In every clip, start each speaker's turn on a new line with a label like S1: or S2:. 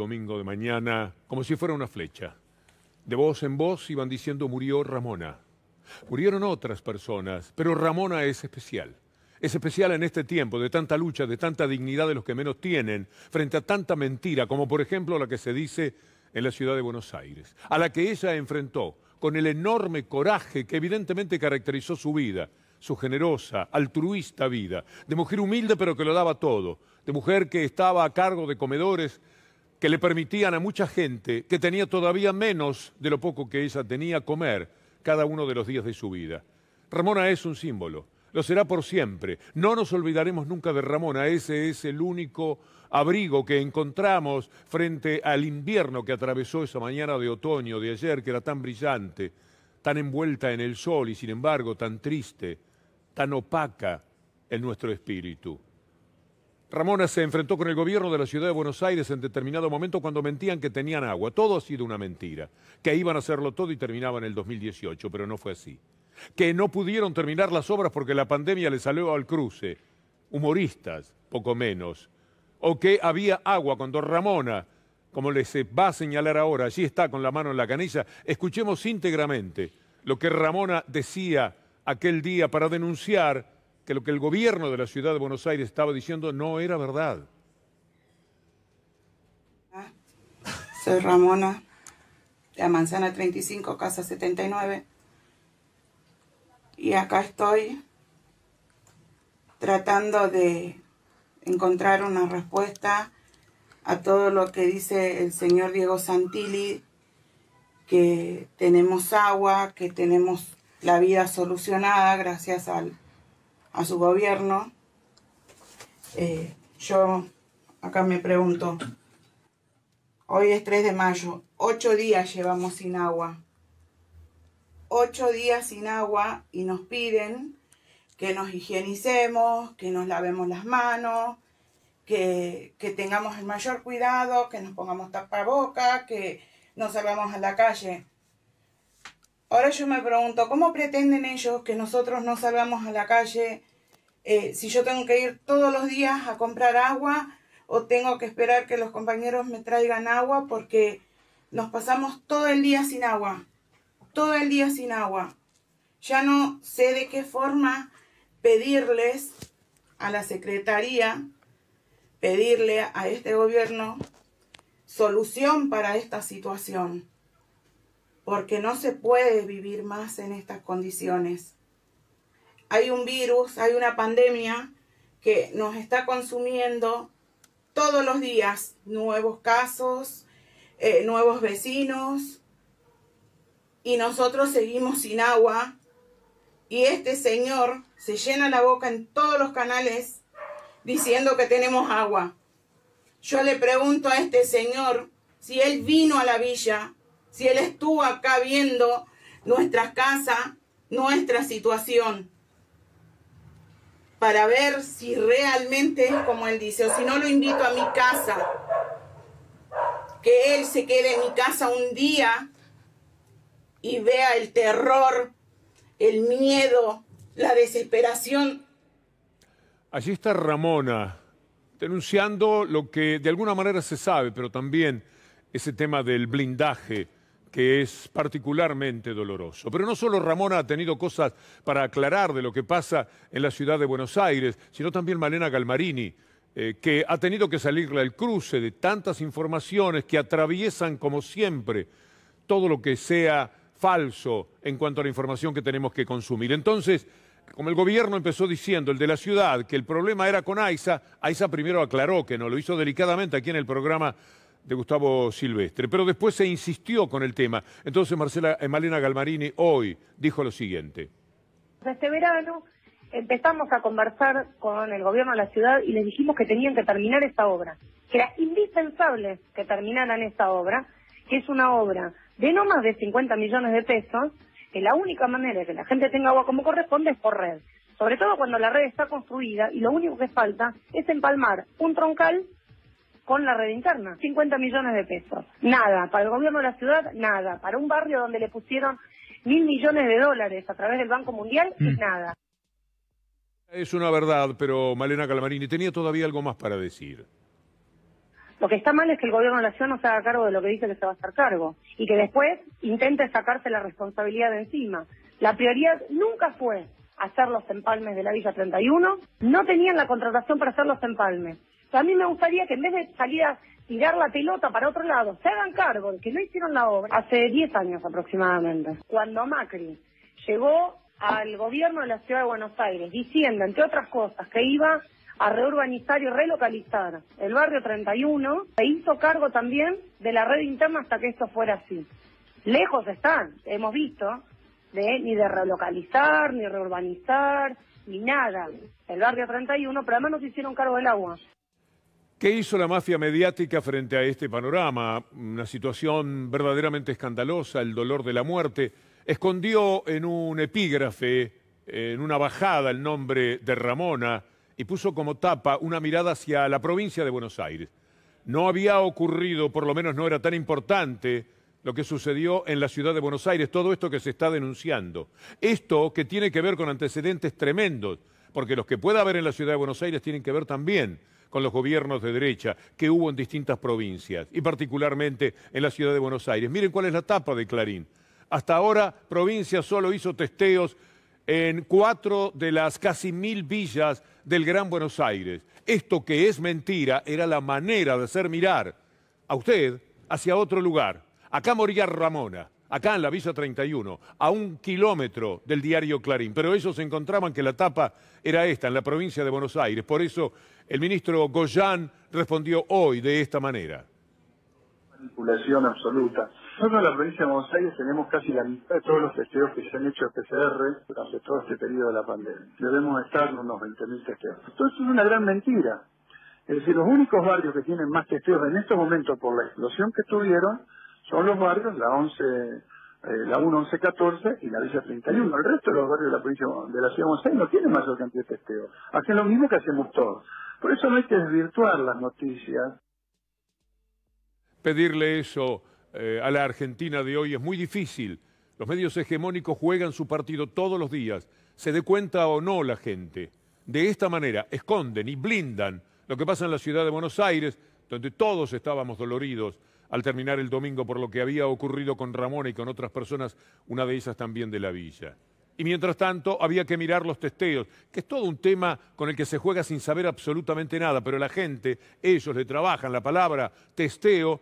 S1: domingo de mañana, como si fuera una flecha. De voz en voz iban diciendo murió Ramona. Murieron otras personas, pero Ramona es especial. Es especial en este tiempo de tanta lucha, de tanta dignidad de los que menos tienen, frente a tanta mentira, como por ejemplo la que se dice en la ciudad de Buenos Aires, a la que ella enfrentó con el enorme coraje que evidentemente caracterizó su vida, su generosa, altruista vida, de mujer humilde pero que lo daba todo, de mujer que estaba a cargo de comedores que le permitían a mucha gente que tenía todavía menos de lo poco que ella tenía comer cada uno de los días de su vida. Ramona es un símbolo, lo será por siempre. No nos olvidaremos nunca de Ramona, ese es el único abrigo que encontramos frente al invierno que atravesó esa mañana de otoño de ayer, que era tan brillante, tan envuelta en el sol y sin embargo tan triste, tan opaca en nuestro espíritu. Ramona se enfrentó con el gobierno de la ciudad de Buenos Aires en determinado momento cuando mentían que tenían agua. Todo ha sido una mentira. Que iban a hacerlo todo y terminaban en el 2018, pero no fue así. Que no pudieron terminar las obras porque la pandemia le salió al cruce. Humoristas, poco menos. O que había agua cuando Ramona, como les va a señalar ahora, allí está con la mano en la canilla. Escuchemos íntegramente lo que Ramona decía aquel día para denunciar que lo que el gobierno de la ciudad de Buenos Aires estaba diciendo no era verdad.
S2: Ah, soy Ramona, de la Manzana 35, Casa 79. Y acá estoy tratando de encontrar una respuesta a todo lo que dice el señor Diego Santilli, que tenemos agua, que tenemos la vida solucionada gracias al a su gobierno. Eh, yo acá me pregunto, hoy es 3 de mayo, ocho días llevamos sin agua. ocho días sin agua y nos piden que nos higienicemos, que nos lavemos las manos, que, tengamos el mayor cuidado, que nos pongamos boca, que nos salgamos a la calle. Ahora yo me pregunto, ¿cómo pretenden ellos que nosotros no salgamos a la calle eh, si yo tengo que ir todos los días a comprar agua o tengo que esperar que los compañeros me traigan agua porque nos pasamos todo el día sin agua? Todo el día sin agua. Ya no sé de qué forma pedirles a la Secretaría, pedirle a este gobierno solución para esta situación porque no se puede vivir más en estas condiciones. Hay un virus, hay una pandemia que nos está consumiendo todos los días nuevos casos, eh, nuevos vecinos, y nosotros seguimos sin agua, y este señor se llena la boca en todos los canales diciendo que tenemos agua. Yo le pregunto a este señor si él vino a la villa si Él estuvo acá viendo nuestra casa, nuestra situación, para ver si realmente es como Él dice, o si no lo invito a mi casa, que Él se quede en mi casa un día y vea el terror, el miedo, la desesperación.
S1: Allí está Ramona denunciando lo que de alguna manera se sabe, pero también ese tema del blindaje que es particularmente doloroso. Pero no solo Ramona ha tenido cosas para aclarar de lo que pasa en la ciudad de Buenos Aires, sino también Malena Galmarini, eh, que ha tenido que salirle al cruce de tantas informaciones que atraviesan, como siempre, todo lo que sea falso en cuanto a la información que tenemos que consumir. Entonces, como el gobierno empezó diciendo, el de la ciudad, que el problema era con AISA, AISA primero aclaró que no, lo hizo delicadamente aquí en el programa de Gustavo Silvestre, pero después se insistió con el tema. Entonces Marcela eh, Malena Galmarini hoy dijo lo siguiente.
S3: Este verano empezamos a conversar con el gobierno de la ciudad y les dijimos que tenían que terminar esta obra, que era indispensable que terminaran esta obra, que es una obra de no más de 50 millones de pesos, que la única manera de que la gente tenga agua como corresponde es por red, sobre todo cuando la red está construida y lo único que falta es empalmar un troncal con la red interna. 50 millones de pesos. Nada. Para el gobierno de la ciudad, nada. Para un barrio donde le pusieron mil millones de dólares a través del Banco Mundial, mm. nada.
S1: Es una verdad, pero Malena Calamarini tenía todavía algo más para decir.
S3: Lo que está mal es que el gobierno de la ciudad no se haga cargo de lo que dice que se va a hacer cargo y que después intente sacarse la responsabilidad de encima. La prioridad nunca fue hacer los empalmes de la Villa 31, no tenían la contratación para hacer los empalmes a mí me gustaría que en vez de salir a tirar la pelota para otro lado, se hagan cargo de que no hicieron la obra hace 10 años aproximadamente, cuando Macri llegó al gobierno de la ciudad de Buenos Aires diciendo, entre otras cosas, que iba a reurbanizar y relocalizar el barrio 31, se hizo cargo también de la red interna hasta que esto fuera así. Lejos están, hemos visto, de ni de relocalizar, ni reurbanizar, ni nada. El barrio 31, pero además no se hicieron cargo del agua.
S1: ¿Qué hizo la mafia mediática frente a este panorama? Una situación verdaderamente escandalosa, el dolor de la muerte. Escondió en un epígrafe, en una bajada, el nombre de Ramona y puso como tapa una mirada hacia la provincia de Buenos Aires. No había ocurrido, por lo menos no era tan importante, lo que sucedió en la ciudad de Buenos Aires, todo esto que se está denunciando. Esto que tiene que ver con antecedentes tremendos, porque los que pueda haber en la ciudad de Buenos Aires tienen que ver también con los gobiernos de derecha que hubo en distintas provincias y particularmente en la ciudad de Buenos Aires. Miren cuál es la tapa de Clarín. Hasta ahora, provincia solo hizo testeos en cuatro de las casi mil villas del Gran Buenos Aires. Esto que es mentira era la manera de hacer mirar a usted hacia otro lugar. Acá moría Ramona acá en la visa 31, a un kilómetro del diario Clarín. Pero ellos encontraban que la tapa era esta, en la provincia de Buenos Aires. Por eso el ministro Goyán respondió hoy de esta manera.
S3: Manipulación absoluta. Nosotros en la provincia de Buenos Aires tenemos casi la mitad de todos los testeos que se han hecho PCR durante todo este periodo de la pandemia. Debemos estar en unos 20.000 testeos. Entonces es una gran mentira. Es decir, los únicos barrios que tienen más testeos en estos momentos por la explosión que tuvieron
S4: son los barrios,
S3: la 11, eh, la 1114 y la Villa 31. El resto de los barrios de la provincia de la Ciudad de Buenos Aires no tienen más cantidad de testeo. Hacen lo mismo que hacemos todos. Por eso no hay que desvirtuar las noticias.
S1: Pedirle eso eh, a la Argentina de hoy es muy difícil. Los medios hegemónicos juegan su partido todos los días. Se dé cuenta o no la gente. De esta manera esconden y blindan lo que pasa en la ciudad de Buenos Aires, donde todos estábamos doloridos al terminar el domingo por lo que había ocurrido con Ramón y con otras personas, una de ellas también de la villa. Y mientras tanto había que mirar los testeos, que es todo un tema con el que se juega sin saber absolutamente nada, pero la gente, ellos le trabajan la palabra testeo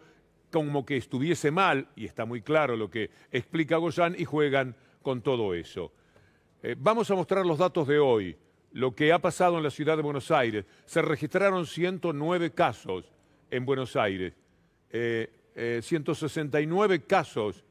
S1: como que estuviese mal, y está muy claro lo que explica Goyán, y juegan con todo eso. Eh, vamos a mostrar los datos de hoy, lo que ha pasado en la ciudad de Buenos Aires. Se registraron 109 casos en Buenos Aires. Eh, 169 eh, casos.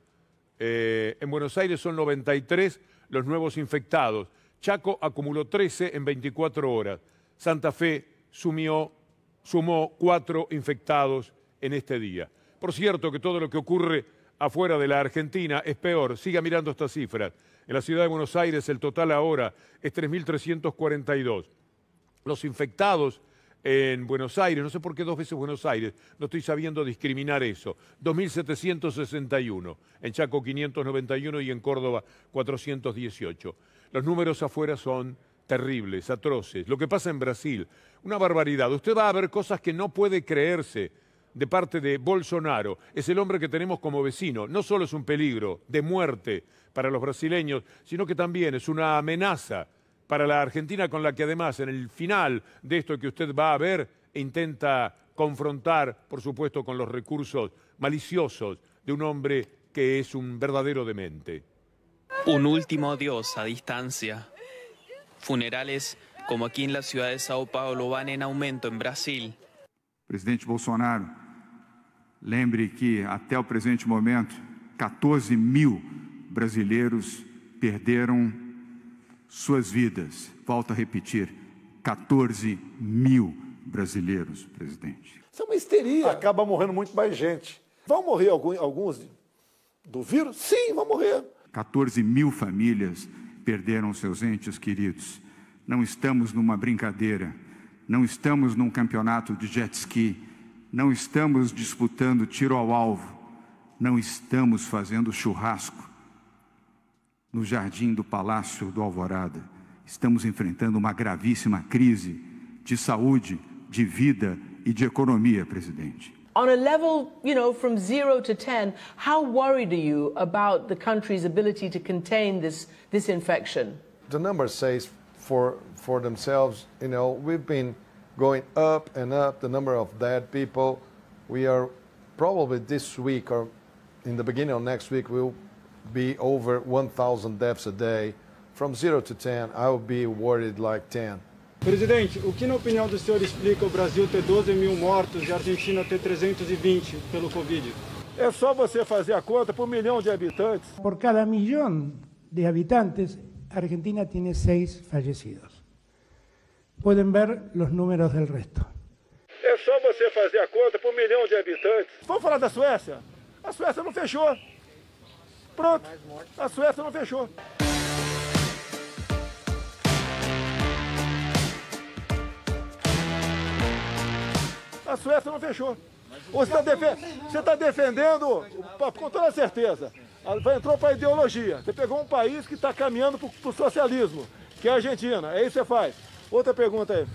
S1: Eh, en Buenos Aires son 93 los nuevos infectados. Chaco acumuló 13 en 24 horas. Santa Fe sumó 4 infectados en este día. Por cierto que todo lo que ocurre afuera de la Argentina es peor. Siga mirando estas cifras. En la ciudad de Buenos Aires el total ahora es 3.342. Los infectados en Buenos Aires, no sé por qué dos veces Buenos Aires, no estoy sabiendo discriminar eso, 2.761, en Chaco 591 y en Córdoba 418. Los números afuera son terribles, atroces. Lo que pasa en Brasil, una barbaridad. Usted va a ver cosas que no puede creerse de parte de Bolsonaro. Es el hombre que tenemos como vecino. No solo es un peligro de muerte para los brasileños, sino que también es una amenaza para la Argentina con la que además en el final de esto que usted va a ver intenta confrontar, por supuesto, con los recursos maliciosos de un hombre que es un verdadero demente. Un
S5: último adiós a distancia. Funerales como aquí en la ciudad de Sao Paulo van en aumento en Brasil.
S6: Presidente Bolsonaro, lembre que hasta el presente momento 14 mil brasileiros perderam suas vidas. Volto a repetir: 14 mil brasileiros, presidente. Isso é uma histeria. Acaba morrendo muito mais gente. Vão morrer alguns do vírus? Sim, vão morrer. 14 mil famílias perderam seus entes queridos. Não estamos numa brincadeira, não estamos num campeonato de jet ski, não estamos disputando tiro ao alvo, não estamos fazendo churrasco no jardim do Palácio do Alvorada. Estamos enfrentando uma gravíssima crise de saúde, de vida e de economia, presidente.
S4: On a level, you know,
S5: from zero to ten, how worried are you about the country's ability to contain this, this infection?
S6: The numbers say for, for themselves, you know, we've been going up and up the number of dead people. We are probably this week or in the beginning of next week, we'll be over 1,000 deaths a day, from 0 to 10, I will be worried like 10. Presidente, o que na opinião do senhor explica o Brasil ter 12 mil mortos e a Argentina ter 320 pelo Covid? É só você fazer a conta por um milhão de habitantes. Por cada milhão de habitantes, a Argentina tem seis falecidos. Podem ver os números do resto. É só você fazer a conta por um milhão de habitantes. Vamos falar da Suécia? A Suécia não fechou. Pronto. A Suécia não fechou.
S4: A Suécia não fechou. você está tá
S6: defendendo, com toda certeza, entrou para a ideologia. Você pegou um país que está caminhando para o socialismo, que é a Argentina. É isso que você faz. pergunta aí.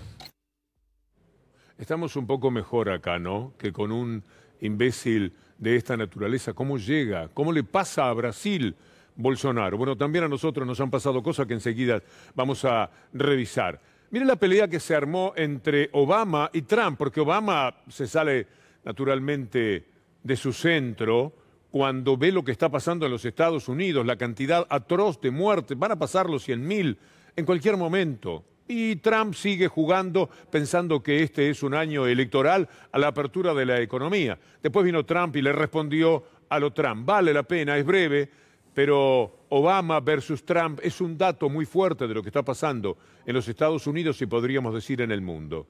S1: Estamos um pouco melhor acá, não, Que com un imbécil de esta naturaleza? ¿Cómo llega? ¿Cómo le pasa a Brasil Bolsonaro? Bueno, también a nosotros nos han pasado cosas que enseguida vamos a revisar. Miren la pelea que se armó entre Obama y Trump, porque Obama se sale naturalmente de su centro cuando ve lo que está pasando en los Estados Unidos, la cantidad atroz de muertes, van a pasar los 100.000 en cualquier momento. Y Trump sigue jugando pensando que este es un año electoral a la apertura de la economía. Después vino Trump y le respondió a lo Trump. Vale la pena, es breve, pero Obama versus Trump es un dato muy fuerte de lo que está pasando en los Estados Unidos y podríamos decir en el mundo.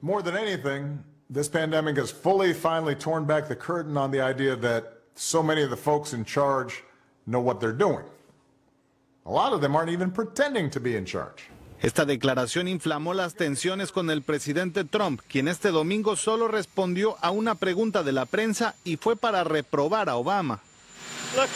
S1: More than anything, this pandemic has fully finally torn back the curtain
S6: on the idea that so many of the folks in charge know what they're doing. A lot of them aren't even pretending to be in charge. Esta declaración inflamó las tensiones con el presidente Trump, quien este domingo solo respondió a una pregunta de la prensa y fue para reprobar a Obama.
S1: Look,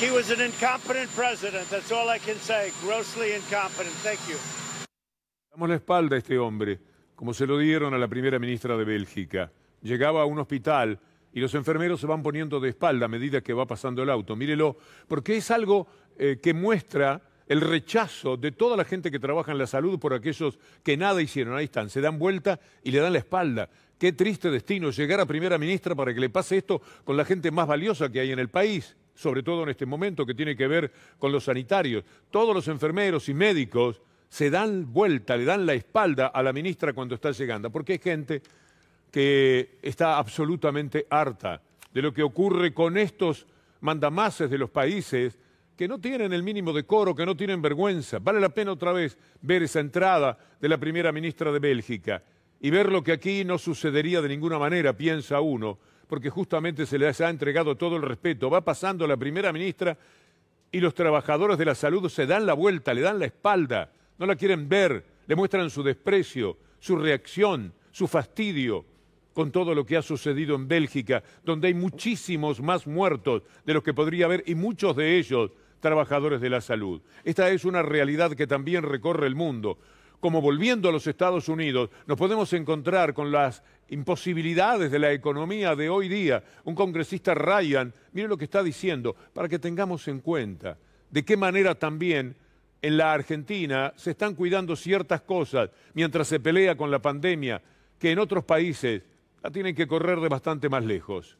S1: Damos la espalda a este hombre, como se lo dieron a la primera ministra de Bélgica. Llegaba a un hospital y los enfermeros se van poniendo de espalda a medida que va pasando el auto. Mírelo, porque es algo eh, que muestra el rechazo de toda la gente que trabaja en la salud por aquellos que nada hicieron. Ahí están, se dan vuelta y le dan la espalda. Qué triste destino llegar a primera ministra para que le pase esto con la gente más valiosa que hay en el país, sobre todo en este momento que tiene que ver con los sanitarios. Todos los enfermeros y médicos se dan vuelta, le dan la espalda a la ministra cuando está llegando, porque hay gente que está absolutamente harta de lo que ocurre con estos mandamases de los países que no tienen el mínimo decoro, que no tienen vergüenza. Vale la pena otra vez ver esa entrada de la primera ministra de Bélgica y ver lo que aquí no sucedería de ninguna manera, piensa uno, porque justamente se les ha entregado todo el respeto. Va pasando la primera ministra y los trabajadores de la salud se dan la vuelta, le dan la espalda, no la quieren ver, le muestran su desprecio, su reacción, su fastidio con todo lo que ha sucedido en Bélgica, donde hay muchísimos más muertos de los que podría haber y muchos de ellos trabajadores de la salud. Esta es una realidad que también recorre el mundo. Como volviendo a los Estados Unidos, nos podemos encontrar con las imposibilidades de la economía de hoy día. Un congresista Ryan, mire lo que está diciendo, para que tengamos en cuenta de qué manera también en la Argentina se están cuidando ciertas cosas mientras se pelea con la pandemia, que en otros países la tienen que correr de bastante más lejos.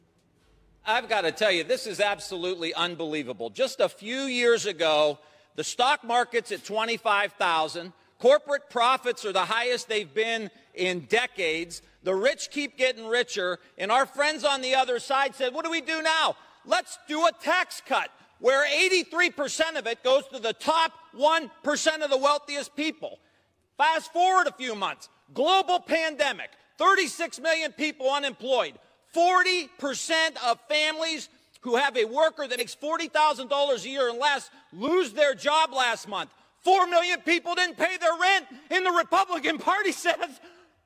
S4: I've got to tell you, this is absolutely unbelievable. Just a few years ago, the stock market's at 25,000. Corporate profits are the highest they've been in decades. The rich keep getting richer. And our friends on the other side said, What do we do now? Let's do a tax cut where 83% of it goes to the top 1% of the wealthiest people. Fast forward a few months, global pandemic, 36 million people unemployed. 40% of families who have a worker that makes $40,000 a year and less lose their job last month. Four million people didn't pay their rent, and the Republican Party says,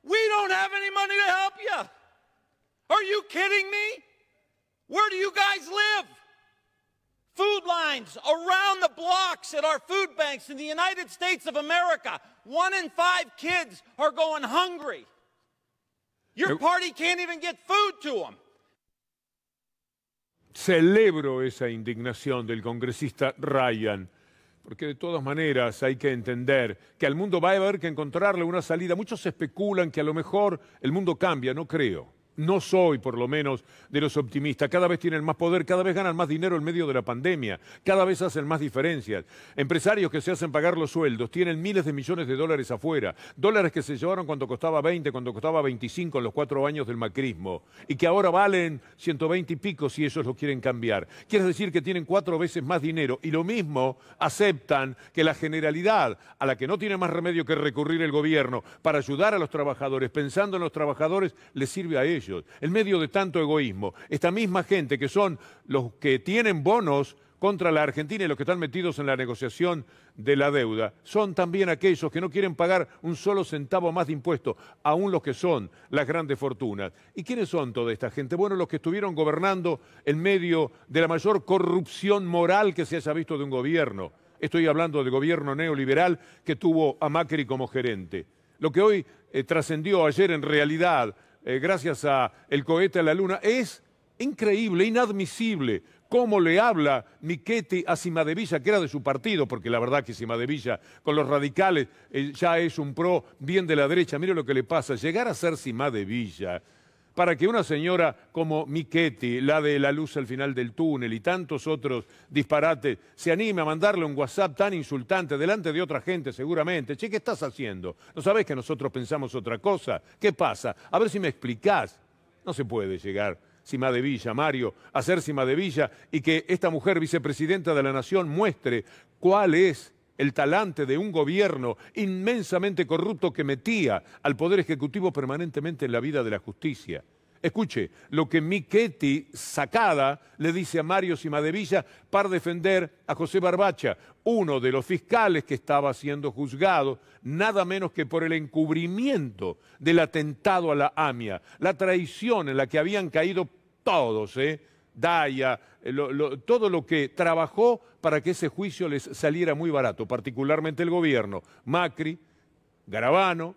S4: We don't have any money to help you. Are you kidding me? Where do you guys live? Food lines around the blocks at our food banks in the United States of America. One in five kids are going hungry. Em.
S1: Celebro esa indignación del congresista Ryan, porque de todas maneras hay que entender que al mundo va a haber que encontrarle una salida. Muchos especulan que a lo mejor el mundo cambia, no creo. No soy, por lo menos, de los optimistas. Cada vez tienen más poder, cada vez ganan más dinero en medio de la pandemia, cada vez hacen más diferencias. Empresarios que se hacen pagar los sueldos, tienen miles de millones de dólares afuera, dólares que se llevaron cuando costaba 20, cuando costaba 25 en los cuatro años del macrismo, y que ahora valen 120 y pico si ellos lo quieren cambiar. Quiere decir que tienen cuatro veces más dinero y lo mismo aceptan que la generalidad, a la que no tiene más remedio que recurrir el gobierno para ayudar a los trabajadores, pensando en los trabajadores, les sirve a ellos el en medio de tanto egoísmo, esta misma gente que son los que tienen bonos contra la Argentina y los que están metidos en la negociación de la deuda, son también aquellos que no quieren pagar un solo centavo más de impuestos, aún los que son las grandes fortunas. ¿Y quiénes son toda esta gente? Bueno, los que estuvieron gobernando en medio de la mayor corrupción moral que se haya visto de un gobierno. Estoy hablando de gobierno neoliberal que tuvo a Macri como gerente. Lo que hoy eh, trascendió ayer en realidad eh, gracias a el cohete a la luna. Es increíble, inadmisible cómo le habla Miquetti a Villa, que era de su partido, porque la verdad que Villa con los radicales eh, ya es un pro bien de la derecha. Mire lo que le pasa, llegar a ser Villa para que una señora como Michetti, la de la luz al final del túnel y tantos otros disparates, se anime a mandarle un WhatsApp tan insultante delante de otra gente seguramente? Che, ¿qué estás haciendo? ¿No sabés que nosotros pensamos otra cosa? ¿Qué pasa? A ver si me explicás. No se puede llegar Cima de Villa, Mario, a Cima de Villa y que esta mujer vicepresidenta de la Nación muestre cuál es el talante de un gobierno inmensamente corrupto que metía al Poder Ejecutivo permanentemente en la vida de la justicia. Escuche lo que Miquetti, sacada, le dice a Mario Simadevilla para defender a José Barbacha, uno de los fiscales que estaba siendo juzgado, nada menos que por el encubrimiento del atentado a la AMIA, la traición en la que habían caído todos, ¿eh? Daya, eh, todo lo que trabajó para que ese juicio les saliera muy barato, particularmente el gobierno, Macri, Garabano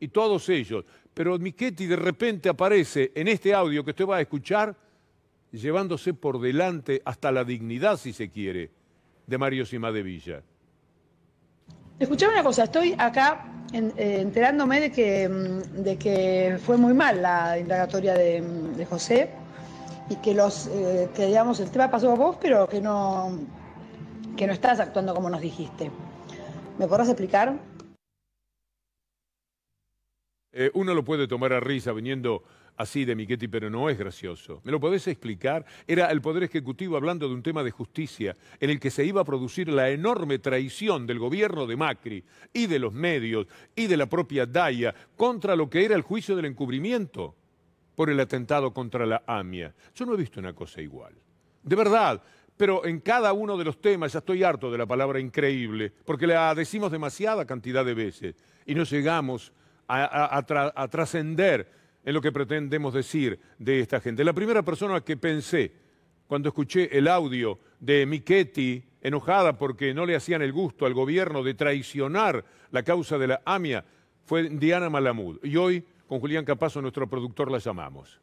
S1: y todos ellos. Pero Michetti de repente aparece en este audio que usted va a escuchar, llevándose por delante hasta la dignidad, si se quiere, de Mario Villa.
S3: Escuchame una cosa, estoy acá eh, enterándome de que, mm, de que, fue muy mal la indagatoria de José y que los eh, que digamos el tema pasó a vos, pero que no que no estás actuando como nos dijiste. ¿Me podrás explicar?
S1: Eh, uno lo puede tomar a risa viniendo así de Miquetti, pero no es gracioso. ¿Me lo podés explicar? Era el Poder Ejecutivo hablando de un tema de justicia en el que se iba a producir la enorme traición del gobierno de Macri y de los medios y de la propia DAIA contra lo que era el juicio del encubrimiento por el atentado contra la AMIA. Yo no he visto una cosa igual. De verdad, pero en cada uno de los temas, ya estoy harto de la palabra increíble, porque la decimos demasiada cantidad de veces y no llegamos a, trascender en lo que pretendemos decir de esta gente. La primera persona que pensé cuando escuché el audio de Miquetti, enojada porque no le hacían el gusto al gobierno de traicionar la causa de la AMIA, fue Diana Malamud. Y hoy con Julián Capazo, nuestro productor, la llamamos.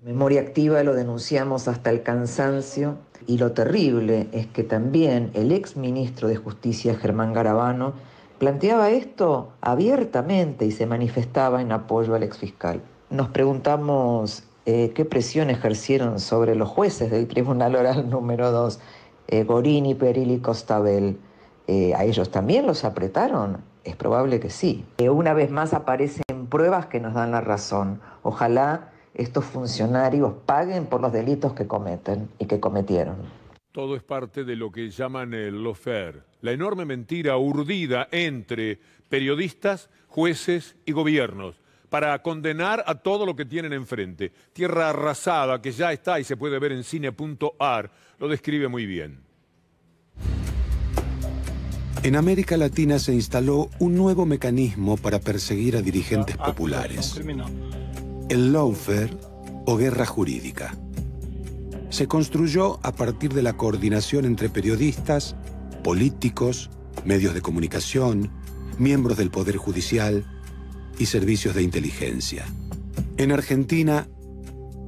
S2: Memoria Activa lo denunciamos hasta el cansancio y lo terrible es que también el ex ministro de Justicia Germán Garabano planteaba esto abiertamente y se manifestaba en apoyo al ex fiscal. Nos preguntamos eh, qué presión ejercieron sobre los jueces del Tribunal Oral número 2, eh, Gorini, Peril y Costabel. Eh, ¿A ellos también los apretaron? Es probable que sí. una vez más aparecen pruebas que nos dan la razón. Ojalá estos funcionarios paguen por los delitos que cometen y que cometieron.
S1: Todo es parte de lo que llaman el lofer, la enorme mentira urdida entre periodistas, jueces y gobiernos para condenar a todo lo que tienen enfrente. Tierra arrasada que ya está y se puede ver en cine.ar, lo describe muy bien.
S6: En América Latina se instaló un nuevo mecanismo para perseguir a dirigentes ah, populares, el lawfare o guerra jurídica. Se construyó a partir de la coordinación entre periodistas, políticos, medios de comunicación, miembros del Poder Judicial y servicios de inteligencia. En Argentina,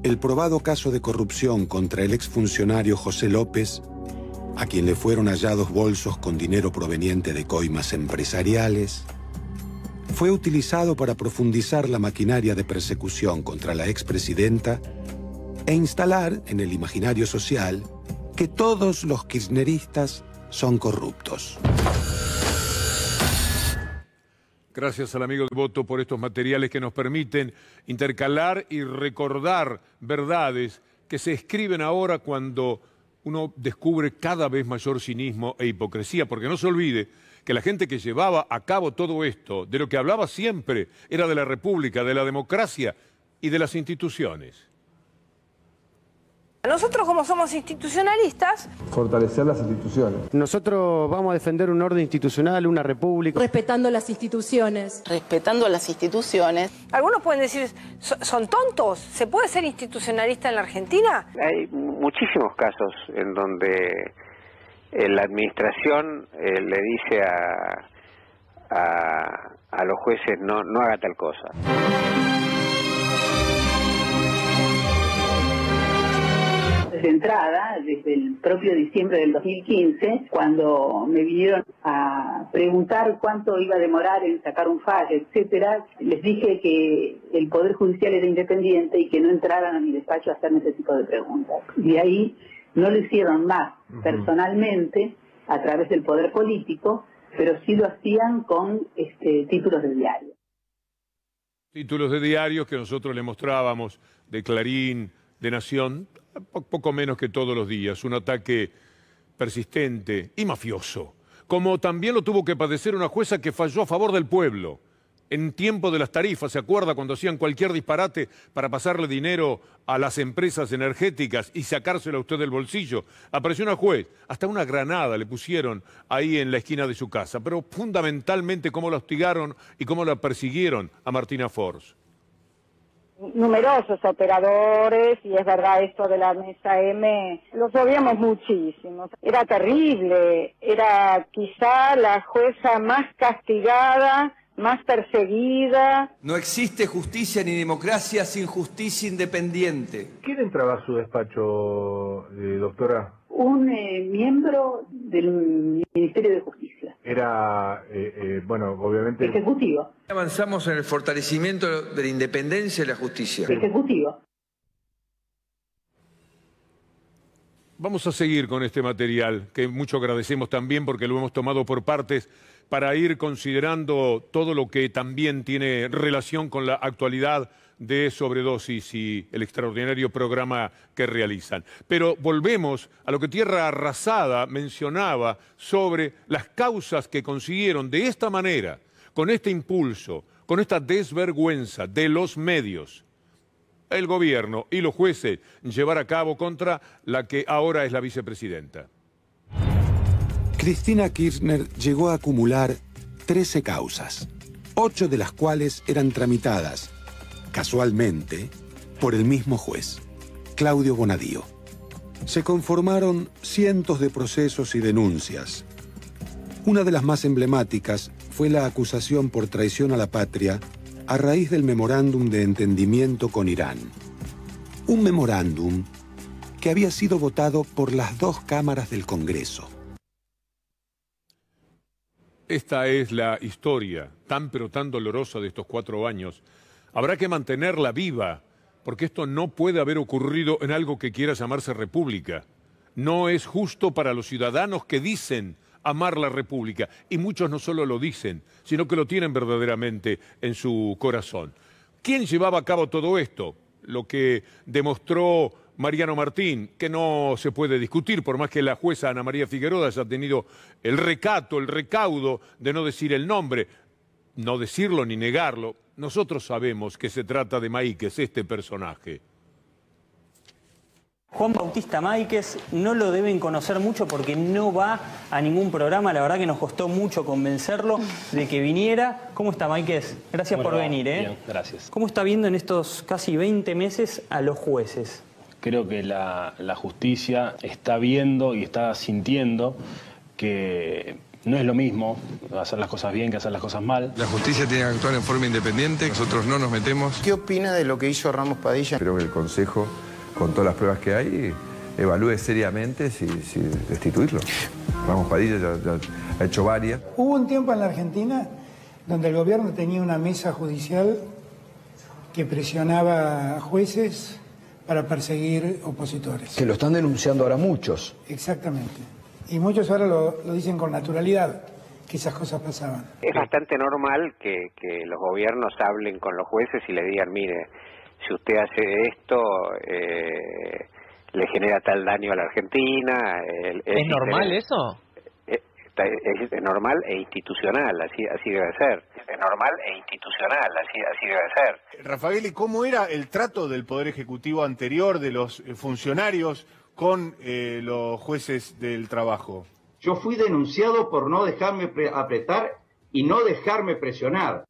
S6: el probado caso de corrupción contra el exfuncionario José López a quien le fueron hallados bolsos con dinero proveniente de coimas empresariales, fue utilizado para profundizar la maquinaria de persecución contra la expresidenta e instalar en el imaginario social que todos los kirchneristas son corruptos.
S1: Gracias al amigo de voto por estos materiales que nos permiten intercalar y recordar verdades que se escriben ahora cuando uno descubre cada vez mayor cinismo e hipocresía, porque no se olvide que la gente que llevaba a cabo todo esto, de lo que hablaba siempre, era de la República, de la democracia y de las instituciones.
S2: Nosotros, como somos institucionalistas...
S7: Fortalecer las instituciones. Nosotros vamos a defender un orden institucional,
S2: una república. Respetando las instituciones. Respetando las instituciones.
S3: Algunos pueden decir, ¿son tontos? ¿Se puede ser institucionalista en la Argentina? Hay muchísimos
S7: casos en donde eh, la administración eh, le dice a, a, los jueces no haga tal cosa.
S3: de entrada, desde el propio diciembre del 2015, cuando me vinieron a preguntar cuánto iba a demorar en sacar un fallo, etcétera, les dije que el Poder Judicial era independiente y que no entraran a mi despacho a hacerme ese tipo de preguntas. Y ahí no lo hicieron más personalmente a través del poder político, pero sí lo hacían con este, títulos de diario.
S1: Títulos de diarios que nosotros le mostrábamos de Clarín, de Nación, poco menos que todos los días, un ataque persistente y mafioso, como también lo tuvo que padecer una jueza que falló a favor del pueblo. En tiempo de las tarifas, ¿se acuerda cuando hacían cualquier disparate para pasarle dinero a las empresas energéticas y sacárselo a usted del bolsillo? Apareció una juez, hasta una granada le pusieron ahí en la esquina de su casa, pero fundamentalmente cómo la hostigaron y cómo la persiguieron a Martina Force
S3: numerosos operadores y es verdad esto de la mesa M, los odiamos muchísimo. Era terrible, era quizá la jueza más castigada, más perseguida.
S5: No existe justicia ni democracia sin justicia independiente. ¿Quién entraba a su despacho, eh, doctora?
S3: Un eh, miembro del Ministerio de Justicia
S5: era, eh, eh, bueno, obviamente... Ejecutivo. Avanzamos en el fortalecimiento de la independencia y la justicia. Ejecutivo.
S1: Vamos a seguir con este material, que mucho agradecemos también porque lo hemos tomado por partes para ir considerando todo lo que también tiene relación con la actualidad de sobredosis y el extraordinario programa que realizan. Pero volvemos a lo que Tierra Arrasada mencionaba sobre las causas que consiguieron de esta manera, con este impulso, con esta desvergüenza de los medios el gobierno y los jueces llevar a cabo contra la que ahora es la vicepresidenta.
S6: Cristina Kirchner llegó a acumular 13 causas, 8 de las cuales eran tramitadas casualmente, por el mismo juez, Claudio Bonadío. Se conformaron cientos de procesos y denuncias. Una de las más emblemáticas fue la acusación por traición a la patria a raíz del memorándum de entendimiento con Irán. Un memorándum que había sido votado por las dos cámaras del Congreso.
S1: Esta es la historia tan pero tan dolorosa de estos cuatro años Habrá que mantenerla viva, porque esto no puede haber ocurrido en algo que quiera llamarse república. No es justo para los ciudadanos que dicen amar la república, y muchos no solo lo dicen, sino que lo tienen verdaderamente en su corazón. ¿Quién llevaba a cabo todo esto? Lo que demostró Mariano Martín, que no se puede discutir, por más que la jueza Ana María Figueroa haya tenido el recato, el recaudo de no decir el nombre, no decirlo ni negarlo, nosotros sabemos que se trata de Maíquez, este personaje.
S7: Juan Bautista Máiquez no lo deben conocer mucho porque no va a ningún programa. La verdad que nos costó mucho convencerlo de que viniera. ¿Cómo está Máiquez? Gracias por venir. ¿eh? gracias. ¿Cómo está viendo en estos casi 20 meses a los jueces? Creo que la justicia
S5: está viendo y está sintiendo que no es lo mismo hacer las cosas bien que hacer las cosas mal. La justicia tiene que actuar en forma independiente, nosotros no nos metemos. ¿Qué opina de lo que hizo Ramos Padilla? Creo que el Consejo, con todas las pruebas que hay, evalúe seriamente si, destituirlo. Ramos Padilla ya ha hecho varias.
S6: Hubo un tiempo en la Argentina donde el gobierno tenía una mesa judicial que presionaba a jueces para perseguir opositores.
S5: Que lo están denunciando ahora muchos.
S6: Exactamente. Y muchos ahora lo, dicen con naturalidad que esas
S5: cosas pasaban.
S7: Es bastante normal que, los gobiernos hablen con los jueces y le digan, mire, si usted hace esto, eh, le genera tal daño a la Argentina. ¿Es normal eso? Eh, es, normal e institucional, así así debe ser. Es normal e institucional, así así debe ser.
S5: Rafael, ¿y cómo era el trato del Poder Ejecutivo anterior de los eh, funcionarios con
S6: eh, los jueces del trabajo? Yo fui denunciado por no dejarme
S7: apretar y no dejarme presionar.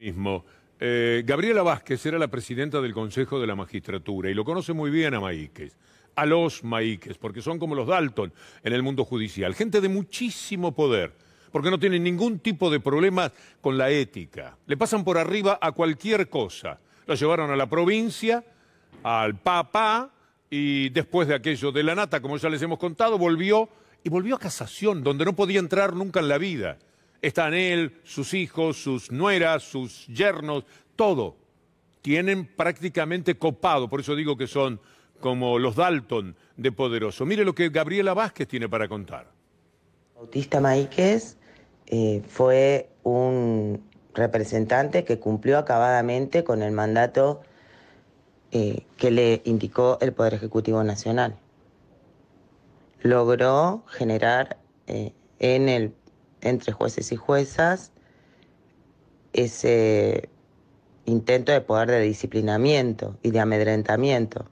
S1: Mismo. Eh, Gabriela Vázquez era la presidenta del Consejo de la Magistratura y lo conoce muy bien a Maíquez, a los Maíques... porque son como los Dalton en el mundo judicial, gente de muchísimo poder, porque no tienen ningún tipo de problema con la ética, le pasan por arriba a cualquier cosa. La llevaron a la provincia, al papá, y después de aquello de la nata, como ya les hemos contado, volvió y volvió a casación, donde no podía entrar nunca en la vida. Están él, sus hijos, sus nueras, sus yernos, todo. Tienen prácticamente copado, por eso digo que son como los Dalton de Poderoso. Mire lo que Gabriela Vázquez tiene para contar.
S2: Bautista Maíquez eh, fue un representante que cumplió acabadamente con el mandato eh, que le indicó el Poder Ejecutivo Nacional. Logró generar eh, en el, entre jueces y juezas ese intento de poder de disciplinamiento y de amedrentamiento.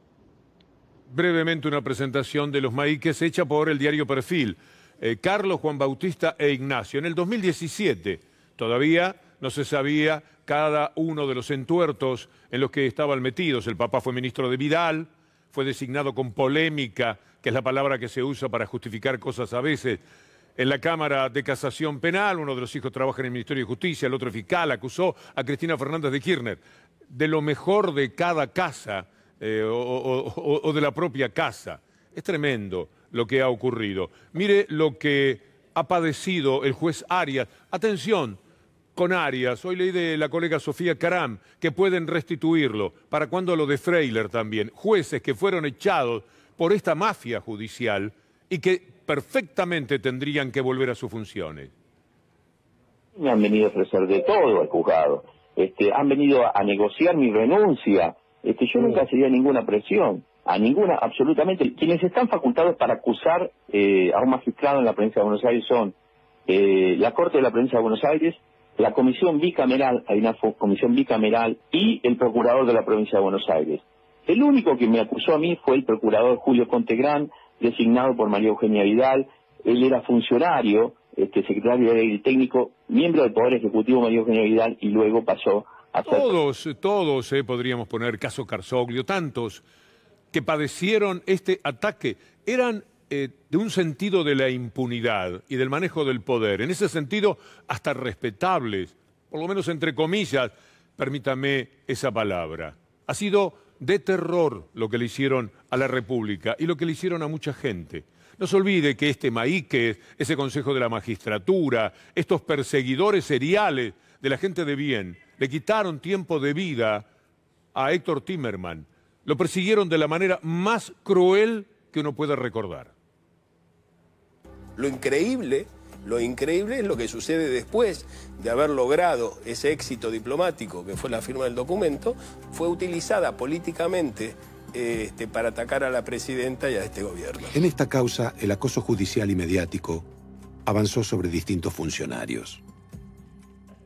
S1: Brevemente una presentación de los maíques hecha por el diario Perfil. Eh, Carlos, Juan Bautista e Ignacio. En el 2017 todavía no se sabía cada uno de los entuertos en los que estaban metidos. El papá fue ministro de Vidal, fue designado con polémica, que es la palabra que se usa para justificar cosas a veces, en la Cámara de Casación Penal, uno de los hijos trabaja en el Ministerio de Justicia, el otro fiscal, acusó a Cristina Fernández de Kirchner. De lo mejor de cada casa eh, o de la propia casa. Es tremendo lo que ha ocurrido. Mire lo que ha padecido el juez Arias. Atención, con Arias. Hoy leí de la colega Sofía Caram que pueden restituirlo. ¿Para cuándo lo de Freiler también? Jueces que fueron echados por esta mafia judicial y que perfectamente tendrían que volver a sus funciones.
S7: Me han venido a ofrecer de todo al juzgado. Este, han venido a, negociar mi renuncia. Este, yo nunca sería ninguna presión, a ninguna, absolutamente. Quienes están facultados para acusar eh, a un magistrado en la provincia de Buenos Aires son eh, la Corte de la provincia de Buenos Aires, la comisión bicameral, hay una comisión bicameral y el procurador de la provincia de Buenos Aires. El único que me acusó a mí fue el procurador Julio Contegrán, designado por María Eugenia Vidal. Él era funcionario, este secretario Ley técnico, miembro del Poder Ejecutivo María Eugenia Vidal y luego
S1: pasó a Todos, todos, eh, podríamos poner caso Carsoglio, tantos que padecieron este ataque. Eran eh, de un sentido de la impunidad y del manejo del poder, en ese sentido hasta respetables, por lo menos entre comillas, permítame esa palabra. Ha sido de terror lo que le hicieron a la República y lo que le hicieron a mucha gente. No se olvide que este Maíquez, ese Consejo de la Magistratura, estos perseguidores seriales de la gente de bien, le quitaron tiempo de vida a Héctor Timerman. Lo persiguieron de la manera más cruel que uno pueda recordar.
S5: Lo increíble, lo increíble es lo que sucede después de haber logrado ese éxito diplomático que fue la firma del documento, fue utilizada políticamente este, para atacar a la presidenta y a este gobierno.
S6: En esta causa, el acoso judicial y mediático avanzó sobre distintos funcionarios.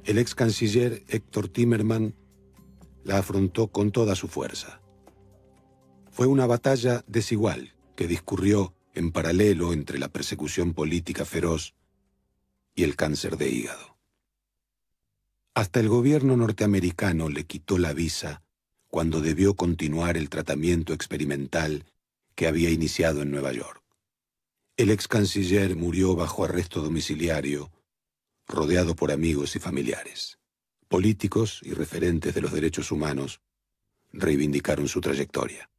S6: El ex canciller Héctor Timerman la afrontó con toda su fuerza. Fue una batalla desigual que discurrió en paralelo entre la persecución política feroz y el cáncer de hígado. Hasta el gobierno norteamericano le quitó la visa cuando debió continuar el tratamiento experimental que había iniciado en Nueva York. El ex canciller murió bajo arresto domiciliario, rodeado por amigos y familiares. Políticos y referentes de los derechos humanos reivindicaron su trayectoria.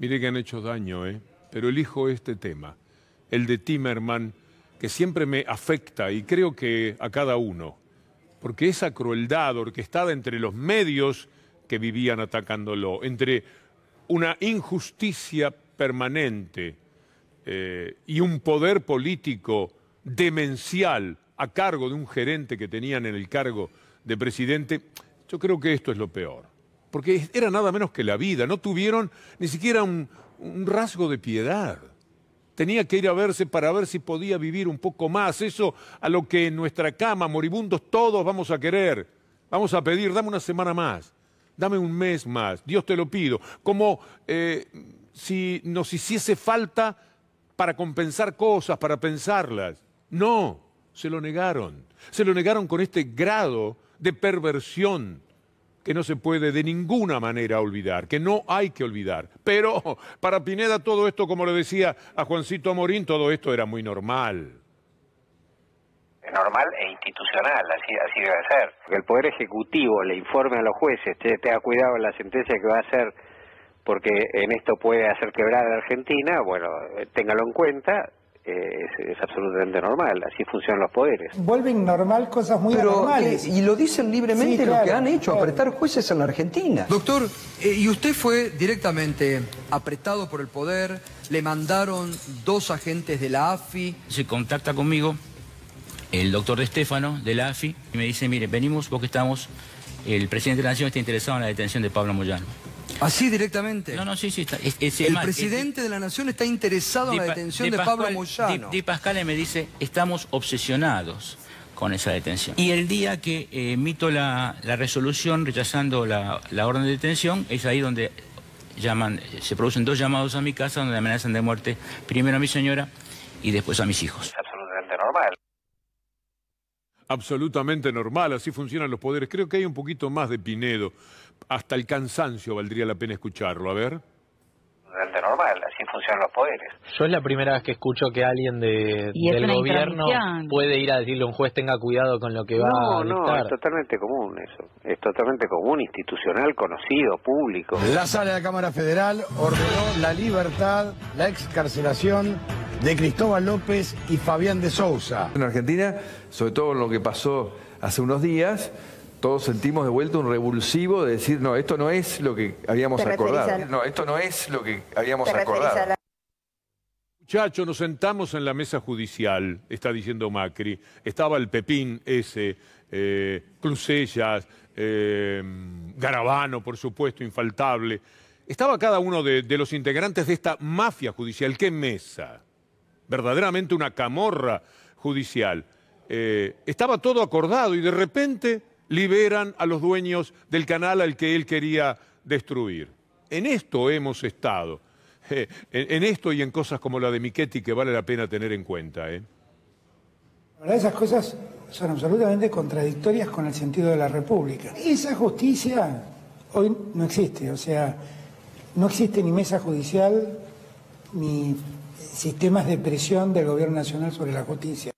S1: Mire que han hecho daño, ¿eh? pero elijo este tema, el de Timerman, que siempre me afecta y creo que a cada uno, porque esa crueldad orquestada entre los medios que vivían atacándolo, entre una injusticia permanente eh, y un poder político demencial a cargo de un gerente que tenían en el cargo de presidente, yo creo que esto es lo peor porque era nada menos que la vida, no tuvieron ni siquiera un, rasgo de piedad. Tenía que ir a verse para ver si podía vivir un poco más, eso a lo que en nuestra cama, moribundos, todos vamos a querer, vamos a pedir, dame una semana más, dame un mes más, Dios te lo pido, como eh, si nos hiciese falta para compensar cosas, para pensarlas. No, se lo negaron, se lo negaron con este grado de perversión que no se puede de ninguna manera olvidar, que no hay que olvidar. Pero para Pineda todo esto, como le decía a Juancito Morín, todo esto era muy normal.
S7: Normal e institucional, así, debe ser. Que el Poder Ejecutivo le informe a los jueces, te, cuidado en la sentencia que va a hacer porque en esto puede hacer quebrar a Argentina, bueno, eh, téngalo en cuenta, es, absolutamente normal, así funcionan los poderes.
S6: Vuelven normal cosas muy normales.
S7: Eh, y lo dicen libremente lo que han hecho, eh, apretar jueces en la Argentina. Doctor, eh, y usted fue directamente apretado por el poder, le mandaron dos agentes de la
S2: AFI. Se contacta conmigo el doctor de Estefano, de la AFI, y me dice, mire, venimos porque estamos, el presidente de la Nación está interesado en la detención de Pablo Moyano. ¿Así directamente? No, no, sí, sí. Está, el presidente
S7: de la Nación está interesado en la detención de, Pablo Moyano.
S2: Di, Pascal me dice, estamos obsesionados con esa detención. Y el día que eh, emito la, resolución rechazando la, orden de detención, es ahí donde llaman, se producen dos llamados a mi casa donde amenazan de muerte primero a mi señora y después a mis hijos. Absolutamente normal
S1: absolutamente normal, así funcionan los poderes. Creo que hay un poquito más de Pinedo hasta el cansancio valdría la pena escucharlo. A ver. normal, así funcionan los poderes. Yo es la primera vez que escucho que alguien
S7: de, del gobierno puede ir a decirle a un juez tenga cuidado con lo que va a a No, no, es totalmente común eso. Es totalmente común, institucional, conocido, público. La sala de la
S6: Cámara Federal ordenó la libertad, la excarcelación de Cristóbal
S5: López y Fabián de Souza. En Argentina, sobre todo en lo que pasó hace unos días, todos sentimos de vuelta un revulsivo de decir, no, esto no es lo que habíamos acordado. No, esto no es lo que habíamos acordado. Muchachos, nos sentamos en
S1: la mesa judicial, está diciendo Macri. Estaba el Pepín ese, eh, eh Garabano, por supuesto, infaltable. Estaba cada uno de, los integrantes de esta mafia judicial. ¿Qué mesa? Verdaderamente una camorra judicial. Eh, estaba todo acordado y de repente liberan a los dueños del canal al que él quería destruir. En esto hemos estado. Eh, en, esto y en cosas como la de Michetti que vale la pena tener en cuenta. ¿eh?
S6: esas cosas son absolutamente contradictorias con el sentido de la República. Esa justicia hoy no existe, o sea, no existe ni mesa judicial ni sistemas de presión del gobierno nacional sobre la justicia.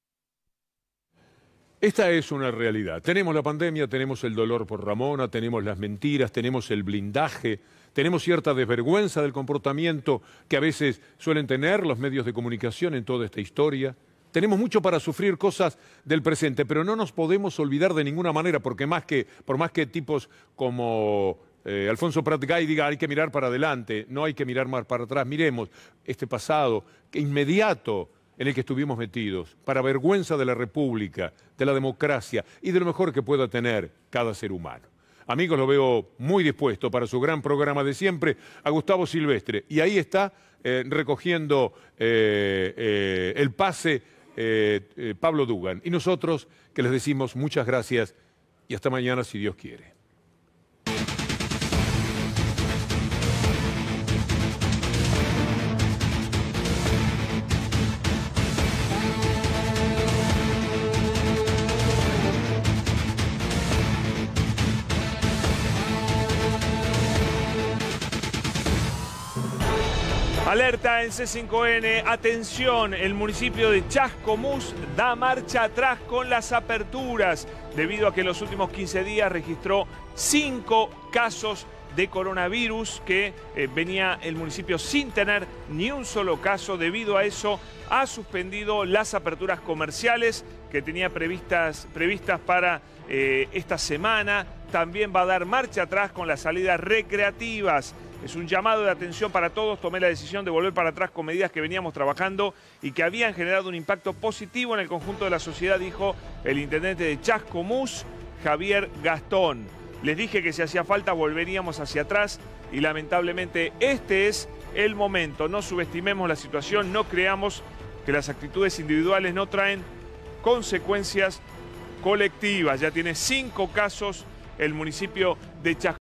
S1: Esta es una realidad. Tenemos la pandemia, tenemos el dolor por Ramona, tenemos las mentiras, tenemos el blindaje, tenemos cierta desvergüenza del comportamiento que a veces suelen tener los medios de comunicación en toda esta historia. Tenemos mucho para sufrir cosas del presente, pero no nos podemos olvidar de ninguna manera, porque más que, por más que tipos como eh, Alfonso Pratgay diga hay que mirar para adelante, no hay que mirar más para atrás, miremos este pasado inmediato en el que estuvimos metidos, para vergüenza de la República, de la democracia y de lo mejor que pueda tener cada ser humano. Amigos, lo veo muy dispuesto para su gran programa de siempre, a Gustavo Silvestre. Y ahí está eh, recogiendo eh, eh, el pase Pablo Dugan. Y nosotros que les decimos muchas gracias y hasta mañana si Dios quiere.
S5: Alerta en C5N, atención, el municipio de Chascomús da marcha atrás con las aperturas debido a que en los últimos 15 días registró 5 casos de coronavirus que eh, venía el municipio sin tener ni un solo caso. Debido a eso ha suspendido las aperturas comerciales que tenía previstas, previstas para eh, esta semana. También va a dar marcha atrás con las salidas recreativas. Es un llamado de atención para todos. Tomé la decisión de volver para atrás con medidas que veníamos trabajando y que habían generado un impacto positivo en el conjunto de la sociedad, dijo el intendente de Chascomús, Javier Gastón. Les dije que si hacía falta volveríamos hacia atrás y lamentablemente este es el momento. No subestimemos la situación, no creamos que las actitudes individuales no traen consecuencias colectivas. Ya tiene cinco casos el municipio de Chascomús.